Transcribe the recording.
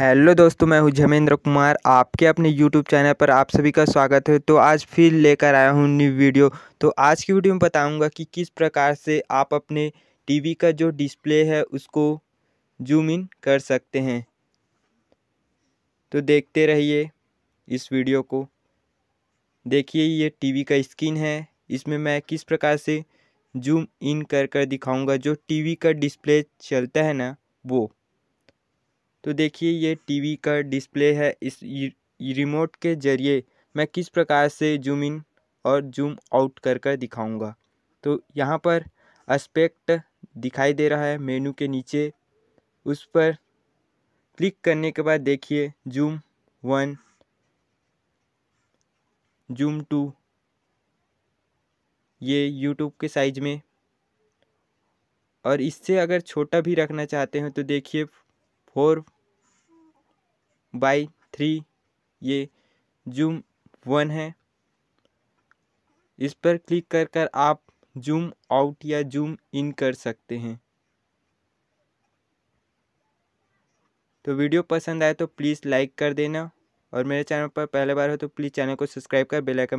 hello दोस्तों मैं हूं झमेंद्र कुमार आपके अपने यूट्यूब चैनल पर आप सभी का स्वागत है तो आज फिर लेकर आया हूं न्यू वीडियो तो आज की वीडियो में बताऊंगा कि किस प्रकार से आप अपने टीवी का जो डिस्प्ले है उसको जूम इन कर सकते हैं तो देखते रहिए इस वीडियो को देखिए ये टीवी का स्क्रीन है इसमें मैं किस प्रकार से जूम इन कर कर दिखाऊँगा जो टीवी का डिस्प्ले चलता है ना वो तो देखिए ये टीवी का डिस्प्ले है इस रिमोट के ज़रिए मैं किस प्रकार से जूम इन और जूम आउट कर कर दिखाऊँगा तो यहाँ पर अस्पेक्ट दिखाई दे रहा है मेनू के नीचे उस पर क्लिक करने के बाद देखिए जूम वन जूम टू ये यूट्यूब के साइज में और इससे अगर छोटा भी रखना चाहते हैं तो देखिए फोर बाई थ्री ये जूम वन है इस पर क्लिक कर कर आप जूम आउट या जूम इन कर सकते हैं तो वीडियो पसंद आए तो प्लीज़ लाइक कर देना और मेरे चैनल पर पहले बार हो तो प्लीज़ चैनल को सब्सक्राइब कर बेल आइकन